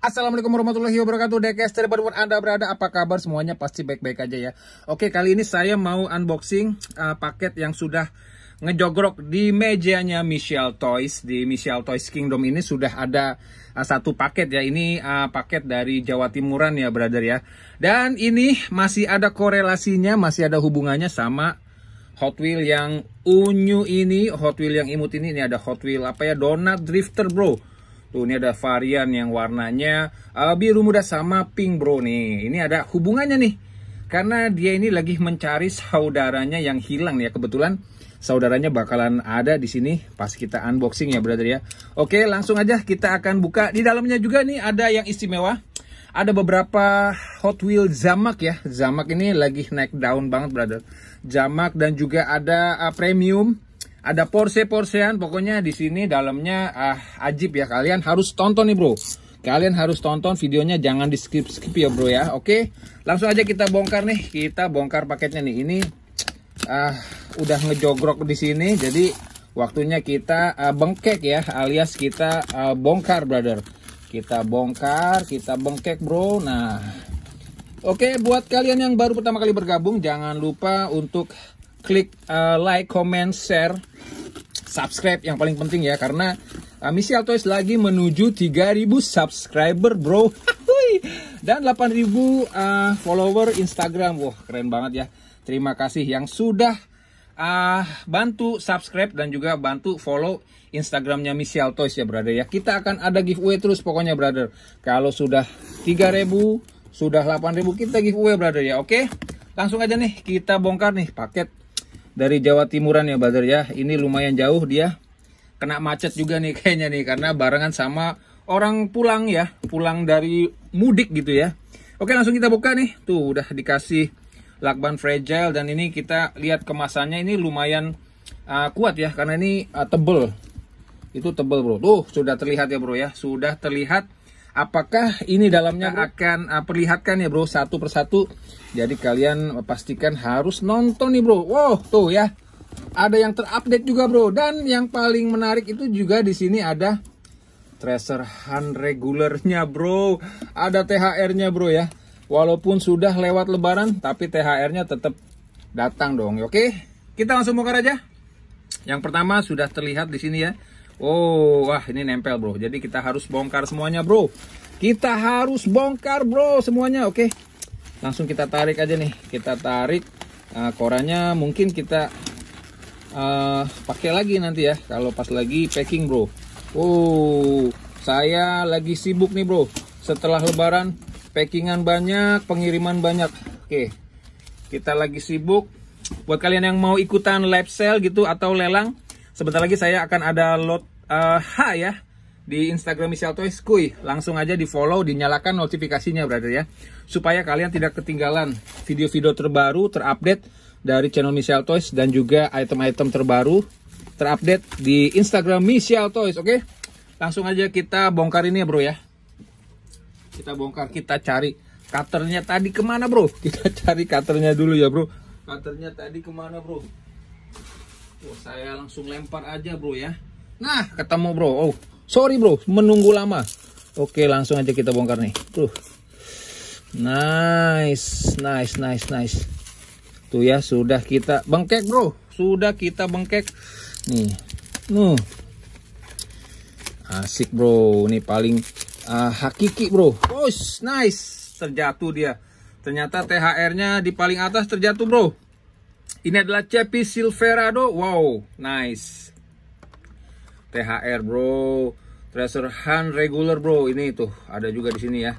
Assalamualaikum warahmatullahi wabarakatuh Dekester berbuat anda berada apa kabar semuanya pasti baik-baik aja ya Oke kali ini saya mau unboxing uh, paket yang sudah ngejogrok di mejanya Michelle Toys Di Michelle Toys Kingdom ini sudah ada uh, satu paket ya Ini uh, paket dari Jawa Timuran ya brother ya Dan ini masih ada korelasinya masih ada hubungannya sama Hot Wheel yang unyu ini Hot Wheel yang imut ini Ini ada Hot Wheel apa ya Donut Drifter bro Tuh ini ada varian yang warnanya uh, biru muda sama pink bro nih. Ini ada hubungannya nih. Karena dia ini lagi mencari saudaranya yang hilang nih ya. Kebetulan saudaranya bakalan ada di sini pas kita unboxing ya brother ya. Oke langsung aja kita akan buka. Di dalamnya juga nih ada yang istimewa. Ada beberapa Hot Wheels Zamak ya. Zamak ini lagi naik daun banget brother. zamak dan juga ada uh, premium ada Porsche-Porschean pokoknya di sini dalamnya ah ajib ya kalian harus tonton nih bro kalian harus tonton videonya jangan di skip skip ya bro ya oke langsung aja kita bongkar nih kita bongkar paketnya nih ini ah udah ngejogrok di sini jadi waktunya kita ah, bengkek ya alias kita ah, bongkar brother kita bongkar kita bengkek bro nah oke buat kalian yang baru pertama kali bergabung jangan lupa untuk klik uh, like, comment, share, subscribe yang paling penting ya karena uh, misi Altois lagi menuju 3000 subscriber, bro. Dan 8000 uh, eh, follower Instagram. Wah, keren banget ya. Terima kasih yang sudah uh, bantu subscribe dan juga bantu follow Instagramnya Misi Toys ya brother ya. Kita akan ada giveaway terus pokoknya brother. Kalau sudah 3000, sudah 8000 kita giveaway brother ya. Oke. Langsung aja nih kita bongkar nih paket dari Jawa Timuran ya Badar ya. Ini lumayan jauh dia. Kena macet juga nih kayaknya nih karena barengan sama orang pulang ya, pulang dari mudik gitu ya. Oke, langsung kita buka nih. Tuh udah dikasih lakban fragile dan ini kita lihat kemasannya ini lumayan uh, kuat ya karena ini uh, tebel. Itu tebel, Bro. Tuh, sudah terlihat ya, Bro ya. Sudah terlihat Apakah ini dalamnya bro? akan uh, perlihatkan ya bro satu persatu? Jadi kalian pastikan harus nonton nih bro. Wow tuh ya ada yang terupdate juga bro dan yang paling menarik itu juga di sini ada Tracer Hunt regulernya bro. Ada THR-nya bro ya. Walaupun sudah lewat lebaran tapi THR-nya tetap datang dong. Oke kita langsung bongkar aja. Yang pertama sudah terlihat di sini ya Oh, wah ini nempel bro. Jadi kita harus bongkar semuanya bro. Kita harus bongkar bro semuanya. Oke, langsung kita tarik aja nih. Kita tarik uh, korannya. Mungkin kita uh, pakai lagi nanti ya. Kalau pas lagi packing bro. Oh, saya lagi sibuk nih bro. Setelah Lebaran packingan banyak, pengiriman banyak. Oke, kita lagi sibuk. Buat kalian yang mau ikutan live sale gitu atau lelang, sebentar lagi saya akan ada lot uh, H ya di Instagram Michelle Toys Kuy. Langsung aja di follow, dinyalakan notifikasinya berarti ya. Supaya kalian tidak ketinggalan video-video terbaru, terupdate dari channel Michelle Toys dan juga item-item terbaru terupdate di Instagram Michelle Toys, oke? Okay? Langsung aja kita bongkar ini ya bro ya. Kita bongkar, kita cari cutternya tadi kemana bro? Kita cari cutternya dulu ya bro. Cutternya tadi kemana bro? Wah, saya langsung lempar aja bro ya. Nah, ketemu bro. Oh, sorry bro, menunggu lama. Oke, langsung aja kita bongkar nih. Tuh. Nice, nice, nice, nice. Tuh ya, sudah kita bengkek bro. Sudah kita bengkek. Nih. Nuh. Asik bro, ini paling uh, hakiki bro. Oh, nice. Terjatuh dia. Ternyata THR-nya di paling atas terjatuh bro. Ini adalah Cepi Silverado. Wow, nice. THR bro Treasure Hunt regular bro ini tuh ada juga di sini ya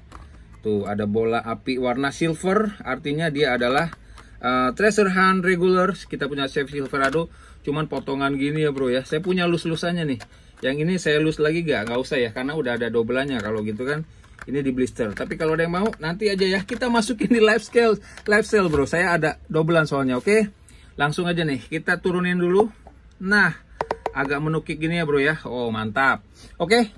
tuh ada bola api warna silver artinya dia adalah uh, eh, Treasure Hunt regular kita punya save Silverado cuman potongan gini ya bro ya saya punya lus-lusannya nih yang ini saya lus lagi gak Gak usah ya karena udah ada dobelannya kalau gitu kan ini di blister tapi kalau ada yang mau nanti aja ya kita masukin di live scale live sale bro saya ada dobelan soalnya oke okay? langsung aja nih kita turunin dulu nah agak menukik gini ya bro ya oh mantap oke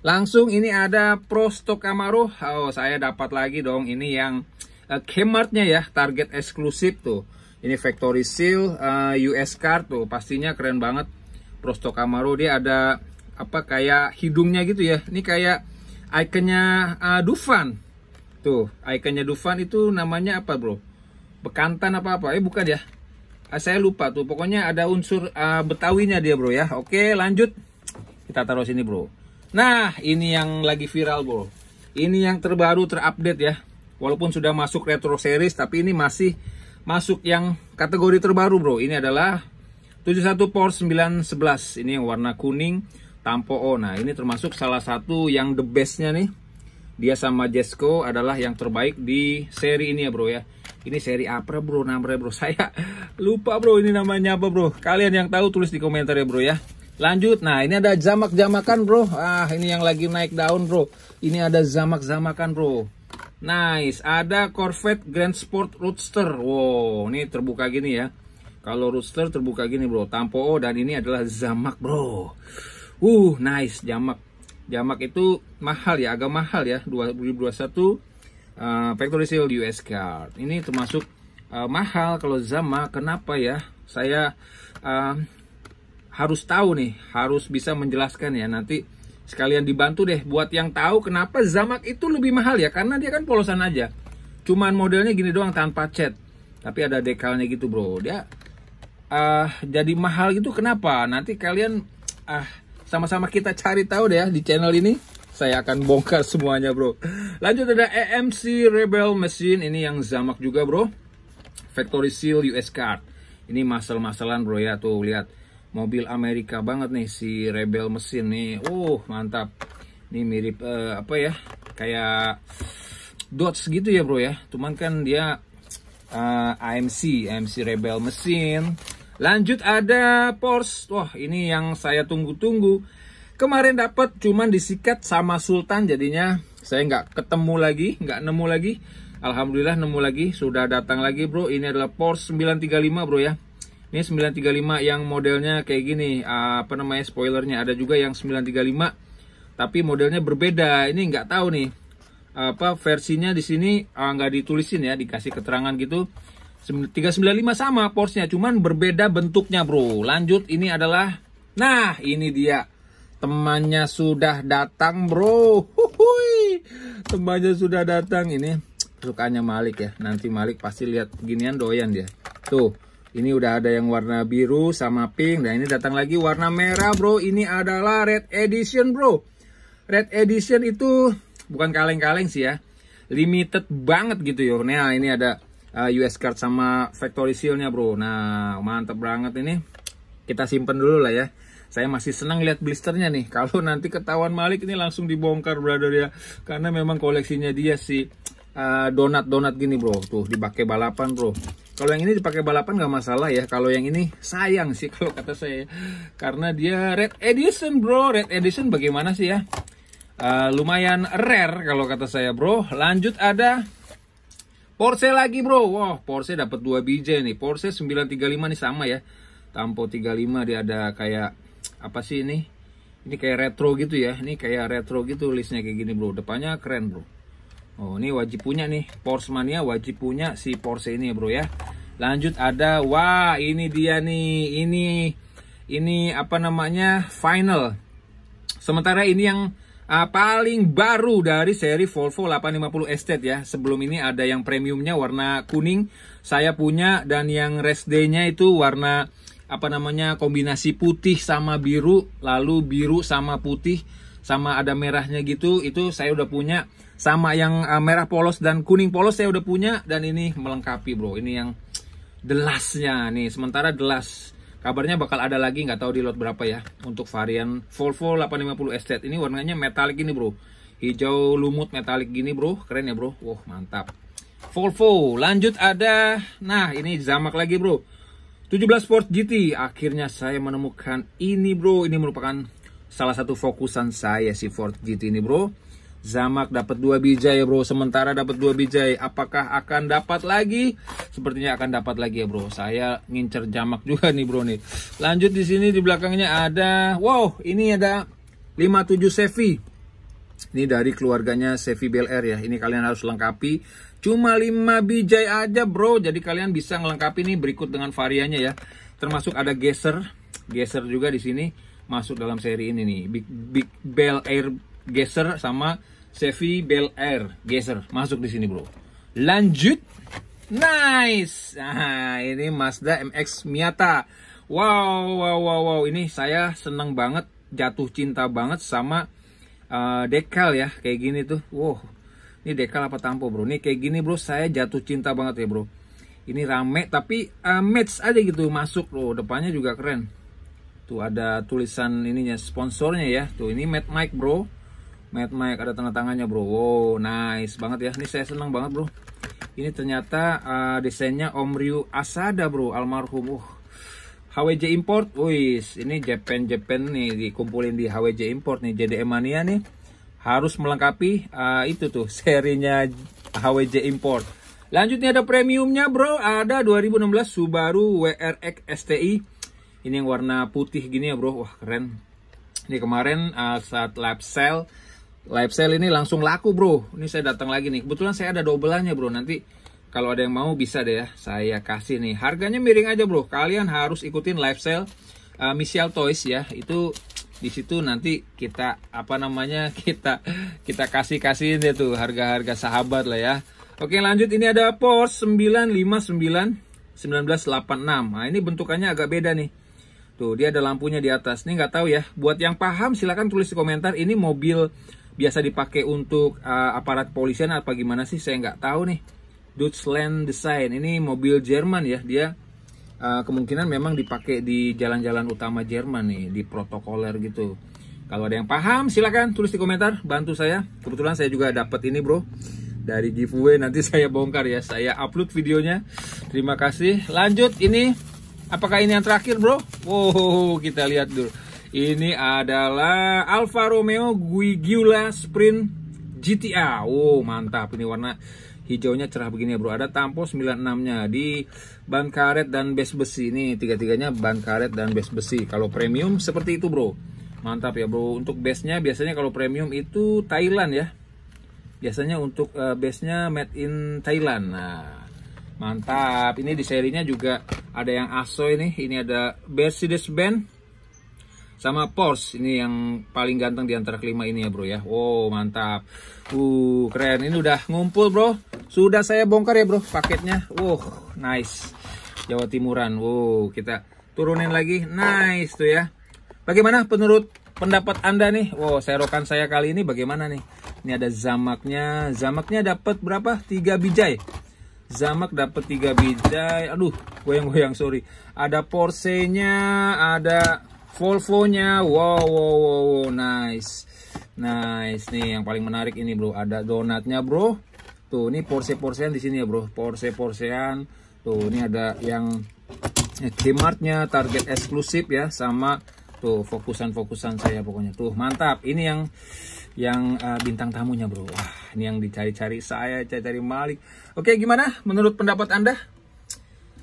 langsung ini ada Pro Stock Amaro oh saya dapat lagi dong ini yang uh, Kmartnya ya target eksklusif tuh ini factory seal uh, eh, US card tuh pastinya keren banget Pro Stock Amaro dia ada apa kayak hidungnya gitu ya ini kayak ikonnya uh, Dufan tuh ikonnya Dufan itu namanya apa bro bekantan apa apa eh bukan ya Ah, saya lupa tuh pokoknya ada unsur uh, betawinya dia bro ya oke lanjut kita taruh sini bro nah ini yang lagi viral bro ini yang terbaru terupdate ya walaupun sudah masuk retro series tapi ini masih masuk yang kategori terbaru bro ini adalah 71 Porsche 911 ini yang warna kuning Tampo O nah ini termasuk salah satu yang the bestnya nih dia sama jesco adalah yang terbaik di seri ini ya bro ya ini seri apa bro namanya bro? Saya lupa bro ini namanya apa bro. Kalian yang tahu tulis di komentar ya bro ya. Lanjut. Nah, ini ada jamak-jamakan bro. Ah, ini yang lagi naik daun bro. Ini ada jamak-jamakan bro. Nice. Ada Corvette Grand Sport Roadster. Wow, ini terbuka gini ya. Kalau Roadster terbuka gini bro. oh, dan ini adalah jamak bro. Uh, nice jamak. Jamak itu mahal ya, agak mahal ya. 2021 uh, factory seal US card ini termasuk uh, mahal kalau Zama kenapa ya saya uh, harus tahu nih harus bisa menjelaskan ya nanti sekalian dibantu deh buat yang tahu kenapa Zamak itu lebih mahal ya karena dia kan polosan aja cuman modelnya gini doang tanpa cat tapi ada dekalnya gitu bro dia uh, jadi mahal gitu kenapa nanti kalian ah uh, sama-sama kita cari tahu deh ya di channel ini saya akan bongkar semuanya bro. Lanjut ada AMC Rebel Machine. Ini yang zamak juga bro. Factory Seal US Card. Ini masal-masalan bro ya. Tuh lihat. Mobil Amerika banget nih si Rebel Machine nih. Uh mantap. Ini mirip uh, apa ya. Kayak Dodge gitu ya bro ya. Cuman kan dia uh, eh, AMC. AMC Rebel Machine. Lanjut ada Porsche. Wah, ini yang saya tunggu-tunggu. Kemarin dapat cuman disikat sama Sultan jadinya saya nggak ketemu lagi, nggak nemu lagi. Alhamdulillah nemu lagi, sudah datang lagi bro. Ini adalah Porsche 935 bro ya. Ini 935 yang modelnya kayak gini, apa namanya spoilernya. Ada juga yang 935, tapi modelnya berbeda. Ini nggak tahu nih apa versinya di sini ah, nggak ditulisin ya, dikasih keterangan gitu. 395 sama Porsche-nya, cuman berbeda bentuknya bro. Lanjut, ini adalah, nah ini dia temannya sudah datang bro Huhui. temannya sudah datang ini sukanya Malik ya nanti Malik pasti lihat beginian doyan dia tuh ini udah ada yang warna biru sama pink dan ini datang lagi warna merah bro ini adalah red edition bro red edition itu bukan kaleng-kaleng sih ya limited banget gitu ya, nah ini ada eh, US card sama factory sealnya bro nah mantep banget ini kita simpen dulu lah ya saya masih senang lihat blisternya nih. Kalau nanti ketahuan Malik ini langsung dibongkar brother ya. Karena memang koleksinya dia si donat-donat eh, uh, gini bro. Tuh dipakai balapan bro. Kalau yang ini dipakai balapan nggak masalah ya. Kalau yang ini sayang sih kalau kata saya. Karena dia red edition bro. Red edition bagaimana sih ya? Uh, lumayan rare kalau kata saya bro. Lanjut ada Porsche lagi bro. wow, Porsche dapat dua biji nih. Porsche 935 nih sama ya. Tampo 35 dia ada kayak apa sih ini ini kayak retro gitu ya ini kayak retro gitu listnya kayak gini bro depannya keren bro Oh ini wajib punya nih Porsche Mania wajib punya si Porsche ini ya bro ya lanjut ada wah ini dia nih ini ini apa namanya final sementara ini yang uh, paling baru dari seri Volvo 850 Estate ya sebelum ini ada yang premiumnya warna kuning saya punya dan yang rest day-nya itu warna apa namanya kombinasi putih sama biru lalu biru sama putih sama ada merahnya gitu itu saya udah punya sama yang eh, merah polos dan kuning polos saya udah punya dan ini melengkapi bro ini yang delasnya nih sementara delas kabarnya bakal ada lagi nggak tahu di lot berapa ya untuk varian Volvo 850 Estate ini warnanya metalik ini bro hijau lumut metalik gini bro keren ya bro wow mantap Volvo lanjut ada nah ini zamak lagi bro 17 Sport GT, akhirnya saya menemukan ini bro, ini merupakan salah satu fokusan saya si Ford GT ini bro. Zamak dapat dua bijai ya bro, sementara dapat dua bijai. Apakah akan dapat lagi? Sepertinya akan dapat lagi ya bro. Saya ngincer Zamak juga nih bro nih. Lanjut di sini di belakangnya ada, wow ini ada 57 Sevi. Ini dari keluarganya Sevi BLR ya. Ini kalian harus lengkapi Cuma 5 bijai aja bro. Jadi kalian bisa melengkapi nih berikut dengan variannya ya. Termasuk ada geser. Geser juga di sini masuk dalam seri ini nih. Big, Big Bell Air geser sama Chevy Bell Air geser masuk di sini bro. Lanjut. Nice. Nah, ini Mazda MX Miata. Wow, wow, wow, wow. Ini saya seneng banget, jatuh cinta banget sama uh, eh, dekal ya, kayak gini tuh. Wow, ini dekal apa tampo bro? Ini kayak gini bro, saya jatuh cinta banget ya bro. Ini rame tapi uh, match aja gitu masuk loh. Depannya juga keren. Tuh ada tulisan ininya sponsornya ya. Tuh ini Mad Mike bro. Mad Mike ada tanda tangannya bro. Wow nice banget ya. Ini saya senang banget bro. Ini ternyata uh, desainnya Om Ryu Asada bro almarhum. Uh, HWJ Import, wis ini Japan Japan nih dikumpulin di HWJ Import nih JDM Mania nih harus melengkapi uh, itu tuh serinya HWJ import. Lanjutnya ada premiumnya bro, ada 2016 Subaru WRX STI. Ini yang warna putih gini ya bro, wah keren. Ini kemarin uh, saat live sale, live sale ini langsung laku bro. Ini saya datang lagi nih, kebetulan saya ada dobelannya bro. Nanti kalau ada yang mau bisa deh ya, saya kasih nih. Harganya miring aja bro, kalian harus ikutin live sale uh, Michelle Toys ya. Itu di situ nanti kita apa namanya kita kita kasih kasih deh tuh harga-harga sahabat lah ya oke lanjut ini ada Porsche 959 1986 nah ini bentukannya agak beda nih tuh dia ada lampunya di atas nih nggak tahu ya buat yang paham silahkan tulis di komentar ini mobil biasa dipakai untuk uh, aparat polisian apa gimana sih saya nggak tahu nih Deutschland Design ini mobil Jerman ya dia Eh, kemungkinan memang dipakai di jalan-jalan utama Jerman nih di protokoler gitu kalau ada yang paham silahkan tulis di komentar bantu saya kebetulan saya juga dapat ini bro dari giveaway nanti saya bongkar ya saya upload videonya terima kasih lanjut ini apakah ini yang terakhir bro wow kita lihat dulu ini adalah Alfa Romeo Guigula Sprint GTA. wow mantap ini warna hijaunya cerah begini ya bro ada Tampo 96 nya di ban karet dan base besi ini tiga-tiganya ban karet dan base besi kalau premium seperti itu bro mantap ya bro untuk base nya biasanya kalau premium itu Thailand ya biasanya untuk uh, eh, base nya made in Thailand nah mantap ini di serinya juga ada yang Aso ini ini ada Mercedes Benz sama Porsche ini yang paling ganteng di antara kelima ini ya bro ya wow mantap uh keren ini udah ngumpul bro sudah saya bongkar ya bro paketnya. Wow, nice. Jawa Timuran. Wow, kita turunin lagi. Nice tuh ya. Bagaimana menurut pendapat Anda nih? Wow, serokan saya kali ini bagaimana nih? Ini ada zamaknya. Zamaknya dapat berapa? 3 bijai. Zamak dapat 3 bijai. Aduh, goyang-goyang sorry. Ada Porsche-nya, ada Volvo-nya. Wow, wow, wow, wow, nice. Nice nih yang paling menarik ini, Bro. Ada donatnya, Bro. Tuh, ini porsi-porsian di sini ya, Bro. Porsi-porsian. Tuh, ini ada yang Kmartnya target eksklusif ya sama tuh fokusan-fokusan saya pokoknya. Tuh, mantap. Ini yang yang uh, bintang tamunya, Bro. Wah, ini yang dicari-cari saya, cari-cari Malik. Oke, gimana menurut pendapat Anda?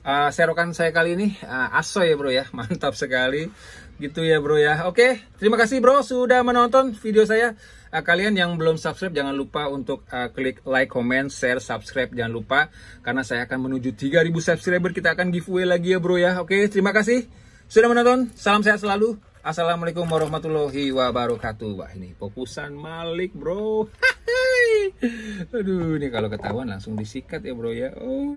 uh, serokan saya kali ini uh, eh, aso ya bro ya mantap sekali gitu ya bro ya oke terima kasih bro sudah menonton video saya uh, kalian yang belum subscribe jangan lupa untuk uh, klik like comment share subscribe jangan lupa karena saya akan menuju 3000 subscriber kita akan giveaway lagi ya bro ya oke terima kasih sudah menonton salam sehat selalu Assalamualaikum warahmatullahi wabarakatuh Wah ini fokusan Malik bro Aduh ini kalau ketahuan langsung disikat ya bro ya oh.